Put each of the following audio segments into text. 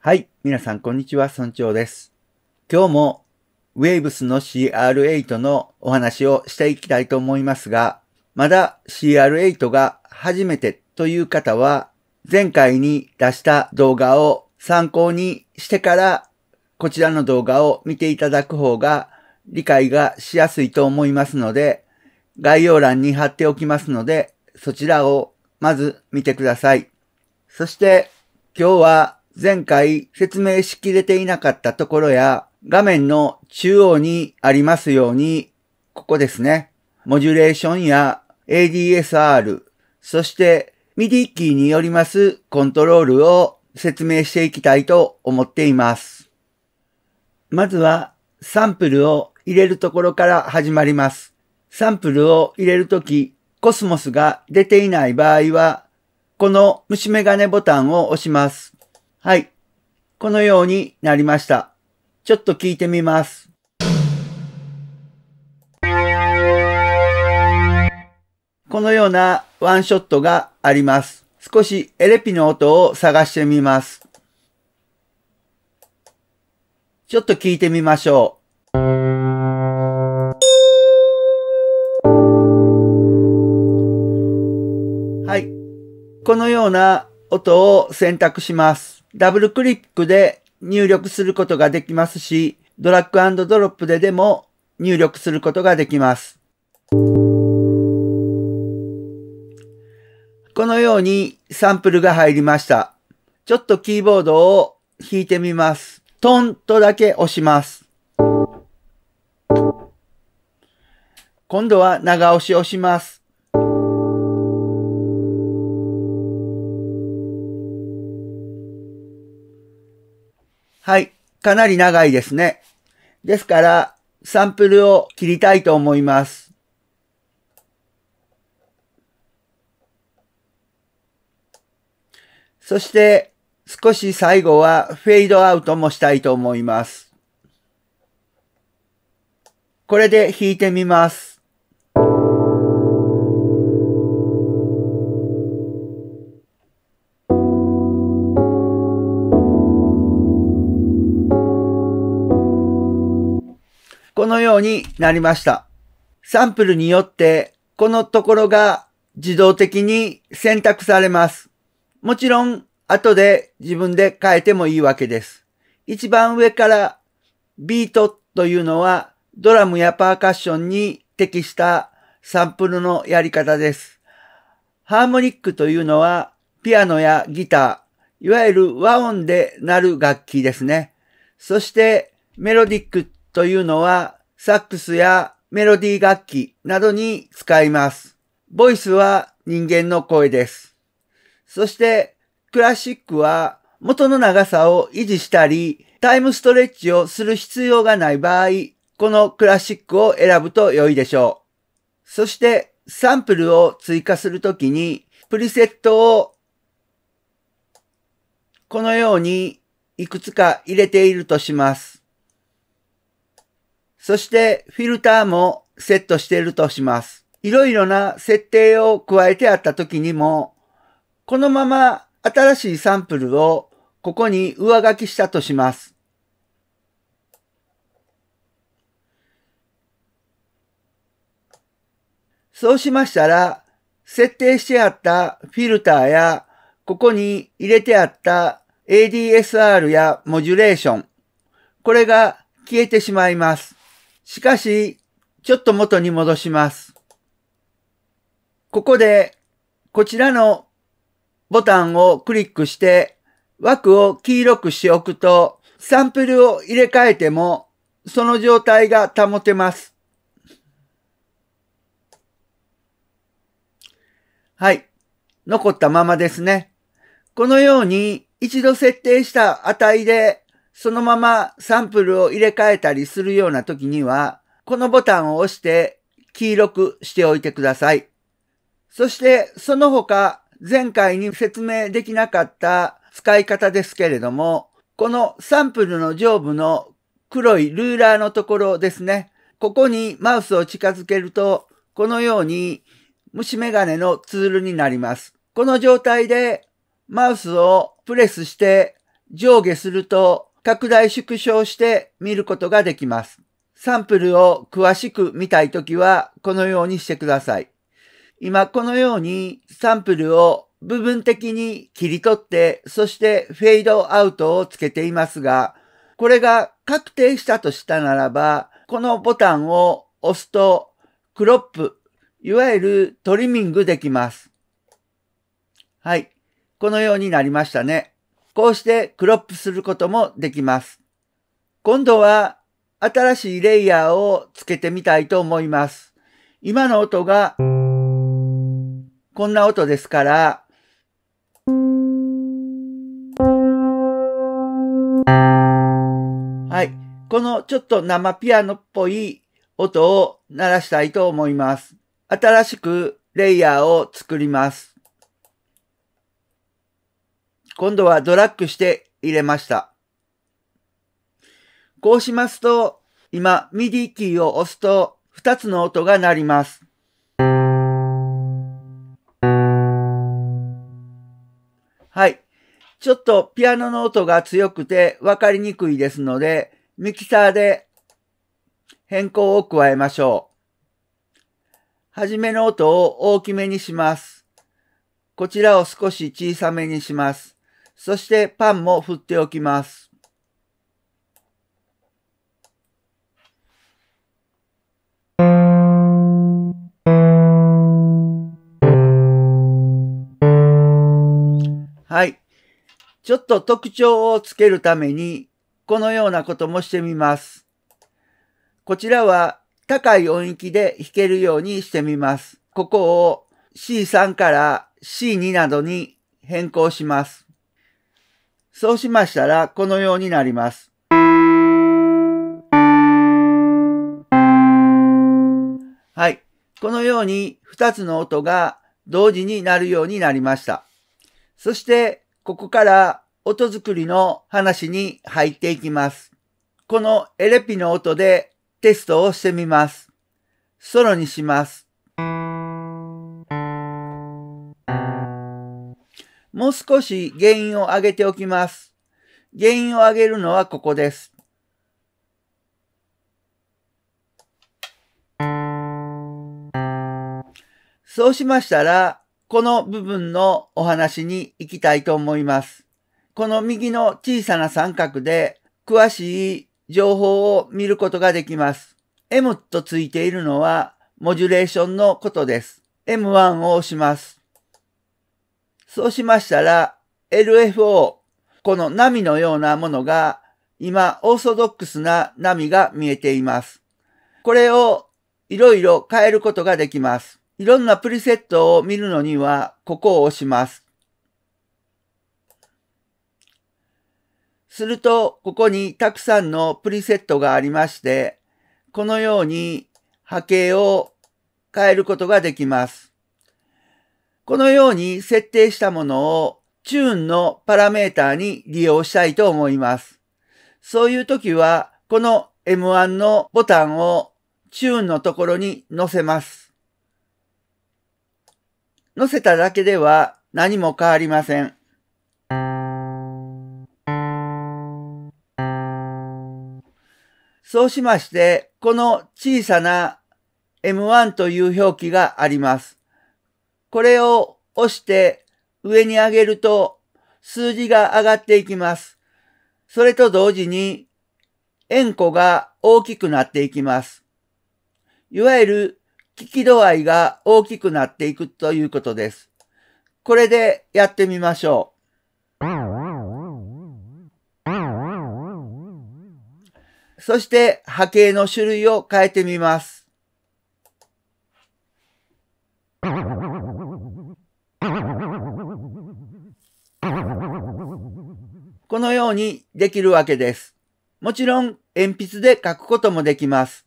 はい。皆さん、こんにちは。村長です。今日も Waves の CR8 のお話をしていきたいと思いますが、まだ CR8 が初めてという方は、前回に出した動画を参考にしてから、こちらの動画を見ていただく方が理解がしやすいと思いますので、概要欄に貼っておきますので、そちらをまず見てください。そして、今日は前回説明しきれていなかったところや、画面の中央にありますように、ここですね。モジュレーションや ADSR、そして MIDI キーによりますコントロールを説明していきたいと思っています。まずはサンプルを入れるところから始まります。サンプルを入れるとき、コスモスが出ていない場合は、この虫眼鏡ボタンを押します。はい。このようになりました。ちょっと聞いてみます。このようなワンショットがあります。少しエレピの音を探してみます。ちょっと聞いてみましょう。はい。このような音を選択します。ダブルクリックで入力することができますし、ドラッグドロップででも入力することができます。このようにサンプルが入りました。ちょっとキーボードを弾いてみます。トンとだけ押します。今度は長押しをします。はい。かなり長いですね。ですから、サンプルを切りたいと思います。そして、少し最後はフェードアウトもしたいと思います。これで弾いてみます。なりました。サンプルによって、このところが自動的に選択されます。もちろん、後で自分で変えてもいいわけです。一番上からビートというのはドラムやパーカッションに適したサンプルのやり方です。ハーモニックというのはピアノやギター、いわゆる和音で鳴る楽器ですね。そしてメロディックというのはサックスやメロディー楽器などに使います。ボイスは人間の声です。そしてクラシックは元の長さを維持したり、タイムストレッチをする必要がない場合、このクラシックを選ぶと良いでしょう。そしてサンプルを追加するときに、プリセットをこのようにいくつか入れているとします。そしてフィルターもセットしているとします。いろいろな設定を加えてあった時にも、このまま新しいサンプルをここに上書きしたとします。そうしましたら、設定してあったフィルターや、ここに入れてあった ADSR やモジュレーション、これが消えてしまいます。しかし、ちょっと元に戻します。ここで、こちらのボタンをクリックして、枠を黄色くしておくと、サンプルを入れ替えても、その状態が保てます。はい。残ったままですね。このように一度設定した値でそのままサンプルを入れ替えたりするような時には、このボタンを押して黄色くしておいてください。そしてその他前回に説明できなかった使い方ですけれども、このサンプルの上部の黒いルーラーのところですね。ここにマウスを近づけると、このように虫眼鏡のツールになります。この状態でマウスをプレスして上下すると拡大縮小して見ることができます。サンプルを詳しく見たいときはこのようにしてください。今このようにサンプルを部分的に切り取って、そしてフェードアウトをつけていますが、これが確定したとしたならば、このボタンを押すと、クロップ、いわゆるトリミングできます。はい。このようになりましたね。こうしてクロップすることもできます。今度は新しいレイヤーをつけてみたいと思います。今の音がこんな音ですから、はい。このちょっと生ピアノっぽい音を鳴らしたいと思います。新しくレイヤーを作ります。今度はドラッグして入れました。こうしますと、今、ミディキーを押すと、2つの音が鳴ります。はい。ちょっとピアノの音が強くて分かりにくいですので、ミキサーで変更を加えましょう。はじめの音を大きめにします。こちらを少し小さめにします。そしてパンも振っておきます。はい。ちょっと特徴をつけるために、このようなこともしてみます。こちらは高い音域で弾けるようにしてみます。ここを C3 から C2 などに変更します。そうしましたら、このようになります。はい。このように2つの音が同時になるようになりました。そして、ここから音作りの話に入っていきます。このエレピの音でテストをしてみます。ソロにします。もう少し原因を上げておきます。原因を上げるのはここです。そうしましたら、この部分のお話に行きたいと思います。この右の小さな三角で詳しい情報を見ることができます。M とついているのはモジュレーションのことです。M1 を押します。そうしましたら、LFO、この波のようなものが、今、オーソドックスな波が見えています。これをいろいろ変えることができます。いろんなプリセットを見るのには、ここを押します。すると、ここにたくさんのプリセットがありまして、このように波形を変えることができます。このように設定したものをチューンのパラメータに利用したいと思います。そういう時は、この M1 のボタンをチューンのところに載せます。載せただけでは何も変わりません。そうしまして、この小さな M1 という表記があります。これを押して上に上げると数字が上がっていきます。それと同時に円弧が大きくなっていきます。いわゆる聞き度合いが大きくなっていくということです。これでやってみましょう。そして波形の種類を変えてみます。このようにできるわけです。もちろん、鉛筆で書くこともできます。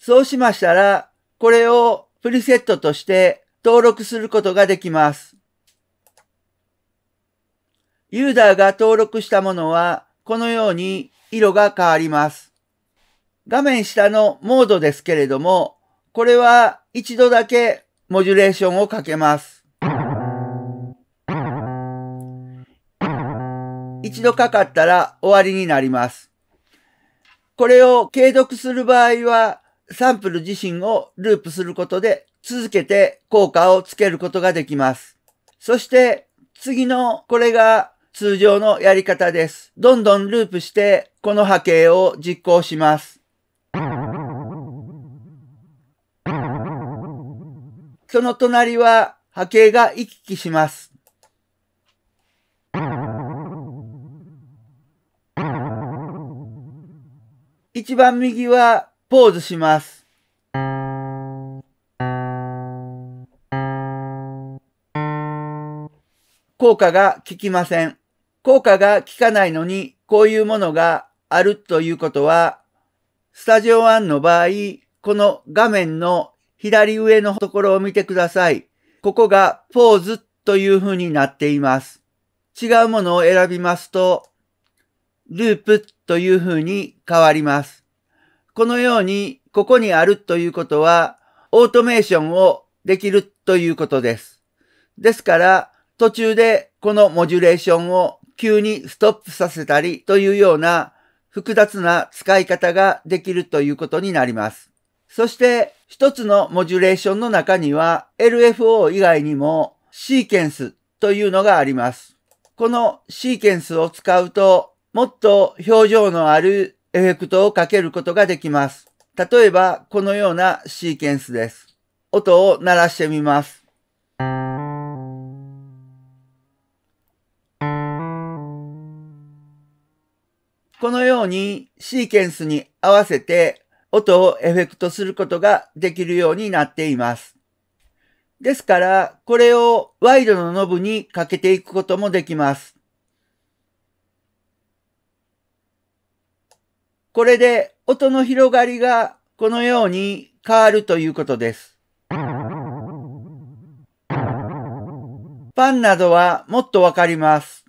そうしましたら、これをプリセットとして登録することができます。ユーザーが登録したものは、このように色が変わります。画面下のモードですけれども、これは一度だけモジュレーションをかけます。一度かかったら終わりになります。これを継続する場合は、サンプル自身をループすることで続けて効果をつけることができます。そして次のこれが通常のやり方です。どんどんループしてこの波形を実行します。その隣は波形が行き来します。一番右はポーズします。効果が効きません。効果が効かないのに、こういうものがあるということは、スタジオ1の場合、この画面の左上のところを見てください。ここがポーズという風になっています。違うものを選びますと、ループという風に変わります。このように、ここにあるということは、オートメーションをできるということです。ですから、途中でこのモジュレーションを急にストップさせたりというような複雑な使い方ができるということになります。そして、一つのモジュレーションの中には LFO 以外にもシーケンスというのがあります。このシーケンスを使うともっと表情のあるエフェクトをかけることができます。例えばこのようなシーケンスです。音を鳴らしてみます。このようにシーケンスに合わせて音をエフェクトすることができるようになっています。ですから、これをワイドのノブにかけていくこともできます。これで音の広がりがこのように変わるということです。パンなどはもっとわかります。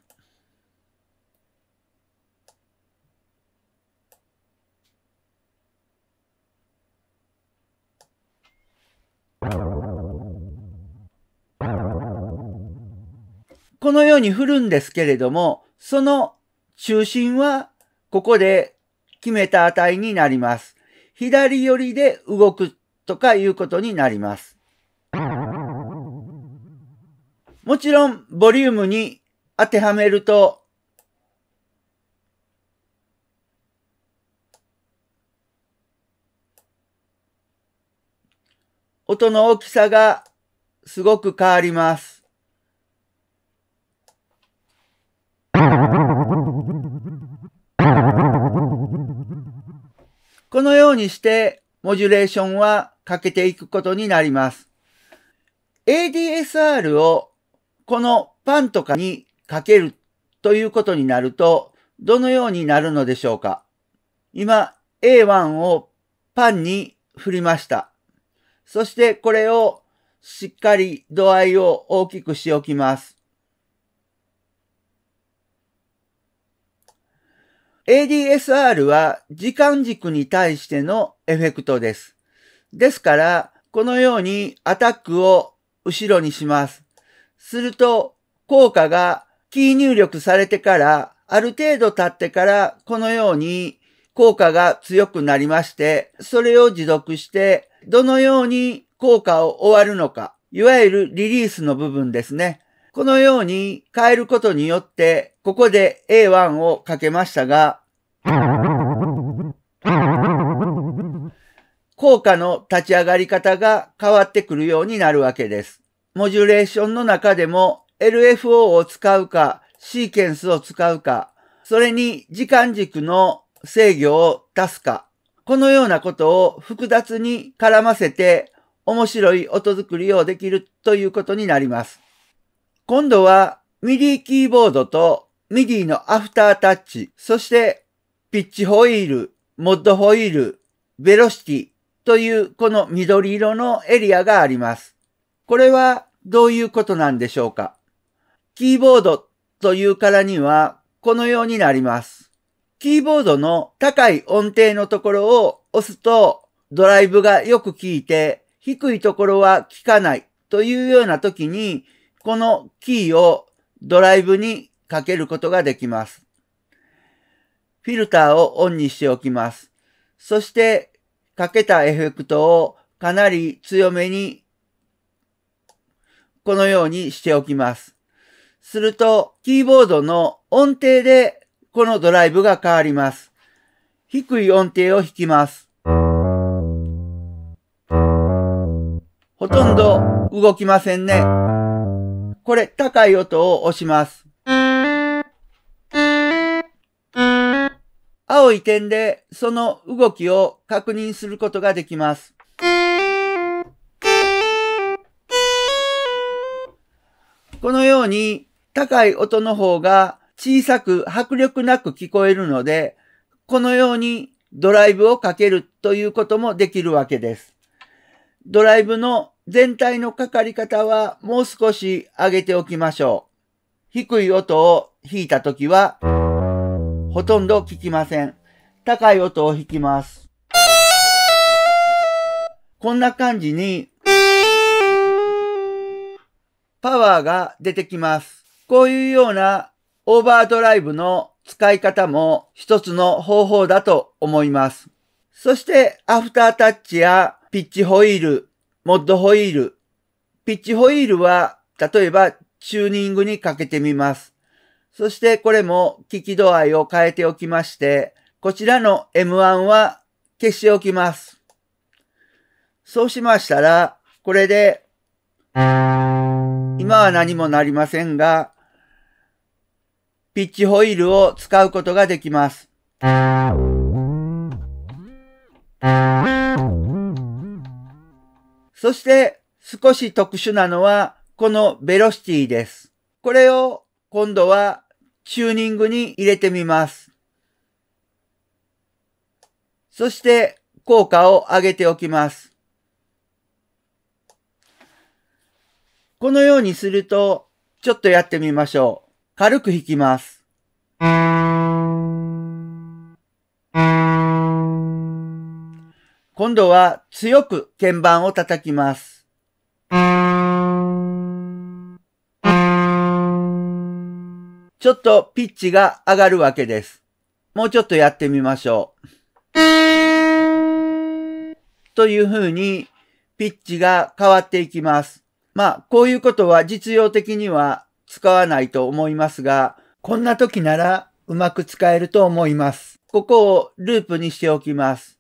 このように振るんですけれども、その中心はここで決めた値になります。左寄りで動くとかいうことになります。もちろんボリュームに当てはめると音の大きさがすごく変わります。このようにして、モジュレーションはかけていくことになります。ADSR をこのパンとかにかけるということになると、どのようになるのでしょうか今、A1 をパンに振りました。そしてこれをしっかり度合いを大きくしておきます。ADSR は時間軸に対してのエフェクトです。ですから、このようにアタックを後ろにします。すると、効果がキー入力されてから、ある程度経ってから、このように効果が強くなりまして、それを持続してどのように効果を終わるのか、いわゆるリリースの部分ですね。このように変えることによって、ここで A1 をかけましたが、効果の立ち上がり方が変わってくるようになるわけです。モジュレーションの中でも LFO を使うか、シーケンスを使うか、それに時間軸の制御を足すか、このようなことを複雑に絡ませて面白い音作りをできるということになります。今度は MIDI キーボードと MIDI のアフタータッチ、そしてピッチホイール、モッドホイール、ベロシティというこの緑色のエリアがあります。これはどういうことなんでしょうかキーボードというからにはこのようになります。キーボードの高い音程のところを押すと、ドライブがよく効いて、低いところは効かないというような時に、このキーをドライブにかけることができます。フィルターをオンにしておきます。そして、かけたエフェクトをかなり強めに、このようにしておきます。すると、キーボードの音程でこのドライブが変わります。低い音程を弾きます。ほとんど動きませんね。これ高い音を押します。青い点でその動きを確認することができます。このように高い音の方が小さく迫力なく聞こえるので、このようにドライブをかけるということもできるわけです。ドライブの全体のかかり方はもう少し上げておきましょう。低い音を弾いたときは、ほとんど聞きません。高い音を弾きます。こんな感じに、パワーが出てきます。こういうようなオーバードライブの使い方も一つの方法だと思います。そしてアフタータッチやピッチホイール、モッドホイール。ピッチホイールは例えばチューニングにかけてみます。そしてこれも聞き度合いを変えておきまして、こちらの M1 は消しておきます。そうしましたら、これで、今は何もなりませんが、ピッチホイールを使うことができます。そして少し特殊なのはこのベロシティです。これを今度はチューニングに入れてみます。そして効果を上げておきます。このようにすると、ちょっとやってみましょう。軽く弾きます。今度は強く鍵盤を叩きます。ちょっとピッチが上がるわけです。もうちょっとやってみましょう。という風にピッチが変わっていきます。まあ、こういうことは実用的には使わないと思いますが、こんな時ならうまく使えると思います。ここをループにしておきます。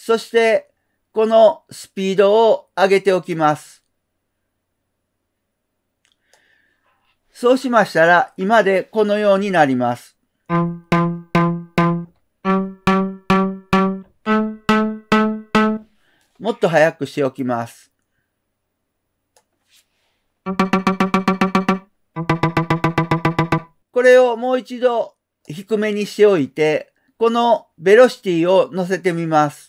そして、このスピードを上げておきます。そうしましたら、今でこのようになります。もっと速くしておきます。これをもう一度低めにしておいて、このベロシティを乗せてみます。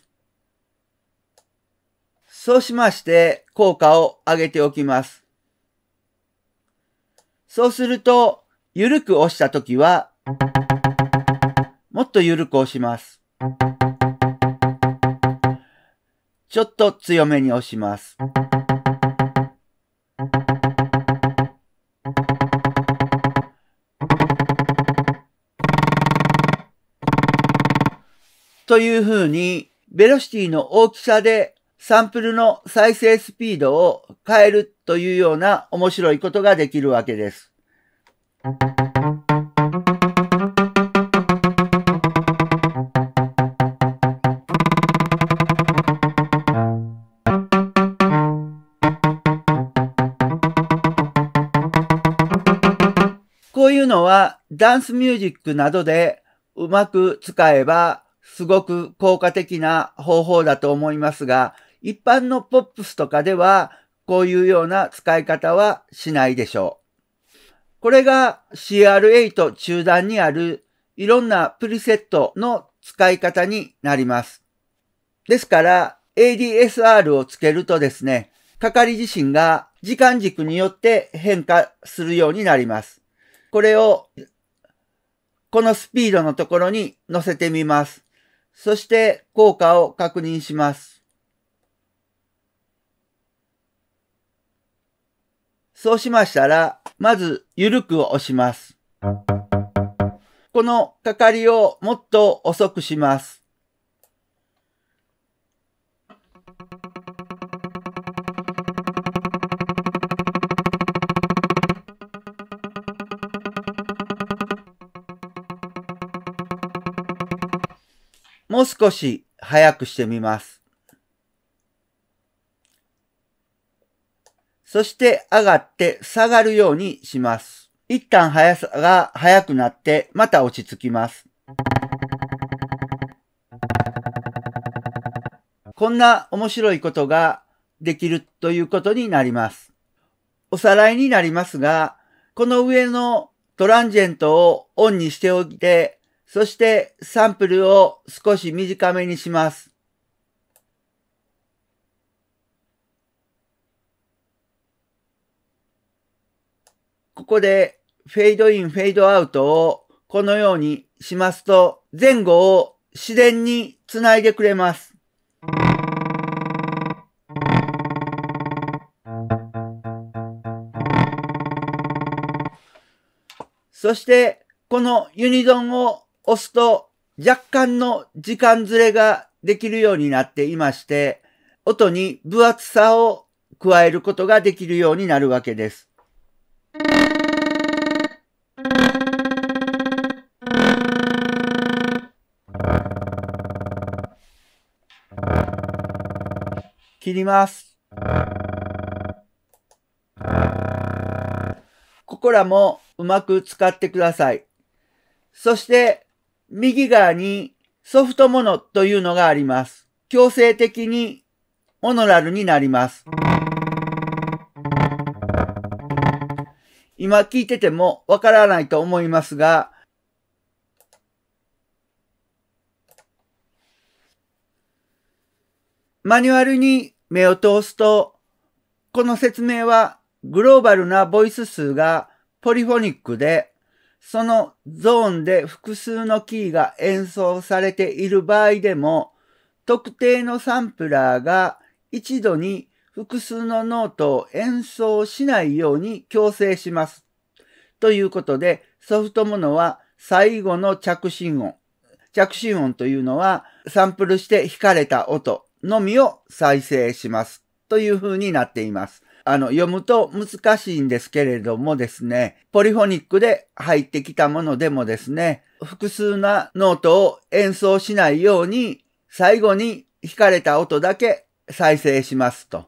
そうしまして、効果を上げておきます。そうすると、ゆるく押したときは、もっとゆるく押します。ちょっと強めに押します。という風に、ベロシティの大きさでサンプルの再生スピードを変えるというような面白いことができるわけです。こういうのはダンスミュージックなどでうまく使えばすごく効果的な方法だと思いますが、一般のポップスとかでは、こういうような使い方はしないでしょう。これが CR8 中段にあるいろんなプリセットの使い方になります。ですから ADSR をつけるとですね、係自身が時間軸によって変化するようになります。これをこのスピードのところに乗せてみます。そして効果を確認します。そうしましたら、まず、ゆるく押します。このかかりをもっと遅くします。もう少し早くしてみます。そして上がって下がるようにします。一旦速さが速くなって、また落ち着きます。こんな面白いことができるということになります。おさらいになりますが、この上のトランジェントをオンにしておいて、そしてサンプルを少し短めにします。ここでフェードイン、フェードアウトをこのようにしますと、前後を自然につないでくれます。そして、このユニゾンを押すと、若干の時間ずれができるようになっていまして、音に分厚さを加えることができるようになるわけです。切ります。ここらもうまく使ってください。そして、右側にソフトモノというのがあります。強制的にオノラルになります。今聞いててもわからないと思いますが、マニュアルに目を通すと、この説明はグローバルなボイス数がポリフォニックで、そのゾーンで複数のキーが演奏されている場合でも、特定のサンプラーが一度に複数のノートを演奏しないように強制します。ということで、ソフトものは最後の着信音。着信音というのはサンプルして弾かれた音のみを再生しますという風になっています。あの、読むと難しいんですけれどもですね、ポリフォニックで入ってきたものでもですね、複数なノートを演奏しないように、最後に弾かれた音だけ再生しますと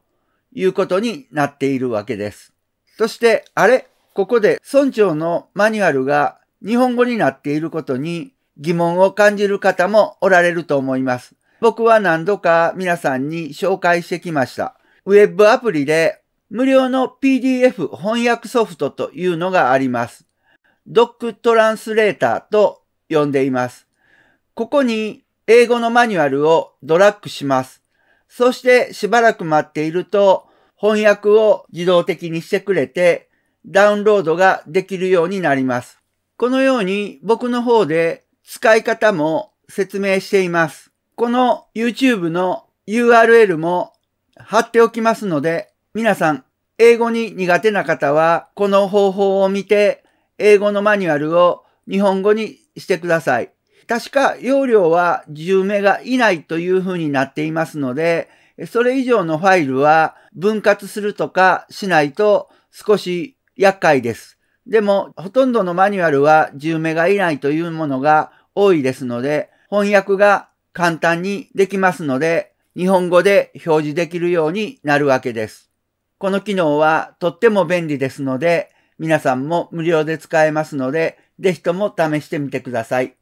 いうことになっているわけです。そして、あれここで村長のマニュアルが日本語になっていることに疑問を感じる方もおられると思います。僕は何度か皆さんに紹介してきました。ウェブアプリで無料の PDF 翻訳ソフトというのがあります。ドックトランスレーターと呼んでいます。ここに英語のマニュアルをドラッグします。そしてしばらく待っていると翻訳を自動的にしてくれてダウンロードができるようになります。このように僕の方で使い方も説明しています。この YouTube の URL も貼っておきますので、皆さん、英語に苦手な方は、この方法を見て、英語のマニュアルを日本語にしてください。確か容量は10メガ以内という風になっていますので、それ以上のファイルは分割するとかしないと少し厄介です。でも、ほとんどのマニュアルは10メガ以内というものが多いですので、翻訳が簡単にできますので、日本語で表示できるようになるわけです。この機能はとっても便利ですので、皆さんも無料で使えますので、ぜひとも試してみてください。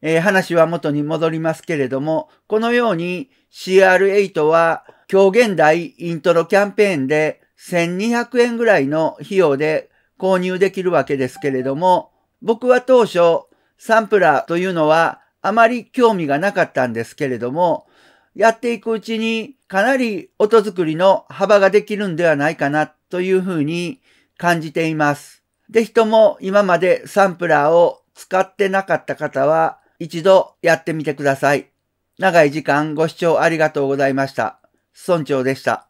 えー、話は元に戻りますけれども、このように CR8 は今日現代イントロキャンペーンで1200円ぐらいの費用で購入できるわけですけれども、僕は当初サンプラーというのはあまり興味がなかったんですけれども、やっていくうちにかなり音作りの幅ができるんではないかなというふうに感じています。ぜひとも今までサンプラーを使ってなかった方は一度やってみてください。長い時間ご視聴ありがとうございました。村長でした。